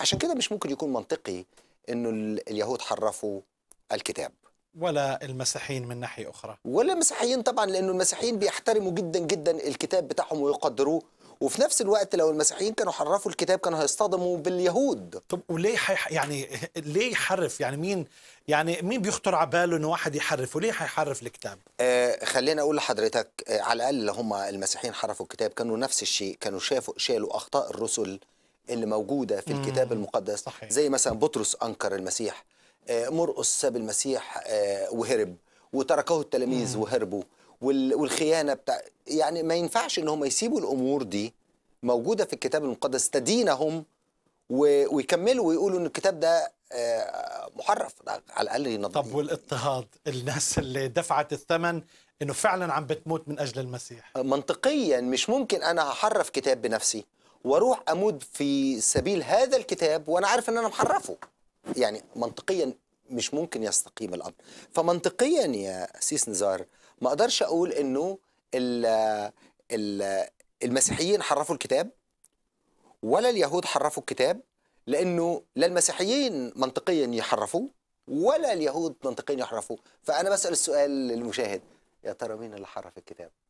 عشان كده مش ممكن يكون منطقي انه اليهود حرفوا الكتاب ولا المسيحيين من ناحيه اخرى ولا المسيحيين طبعا لانه المسيحيين بيحترموا جدا جدا الكتاب بتاعهم ويقدروه وفي نفس الوقت لو المسيحيين كانوا حرفوا الكتاب كانوا هيصطدموا باليهود طب وليه حيح يعني ليه يحرف يعني مين يعني مين بيخطر على باله انه واحد يحرف وليه هيحرف الكتاب آه خلينا اقول لحضرتك آه على الاقل هم المسيحيين حرفوا الكتاب كانوا نفس الشيء كانوا شافوا شالوا اخطاء الرسل اللي موجوده في الكتاب المقدس صحيح. زي مثلا بطرس انكر المسيح آه، مرقس ساب المسيح آه، وهرب وتركه التلاميذ وهربوا والخيانه بتاع يعني ما ينفعش ان هم يسيبوا الامور دي موجوده في الكتاب المقدس تدينهم ويكملوا ويقولوا ان الكتاب ده آه، محرف على الاقل ينظم طب والاضطهاد الناس اللي دفعت الثمن انه فعلا عم بتموت من اجل المسيح منطقيا مش ممكن انا هحرف كتاب بنفسي واروح امود في سبيل هذا الكتاب وانا عارف ان انا محرفه يعني منطقيا مش ممكن يستقيم الامر فمنطقيا يا سيس نزار ما اقدرش اقول انه ال ال المسيحيين حرفوا الكتاب ولا اليهود حرفوا الكتاب لانه لا المسيحيين منطقيا يحرفوه ولا اليهود منطقيا يحرفوه فانا بسال السؤال للمشاهد يا ترى مين اللي حرف الكتاب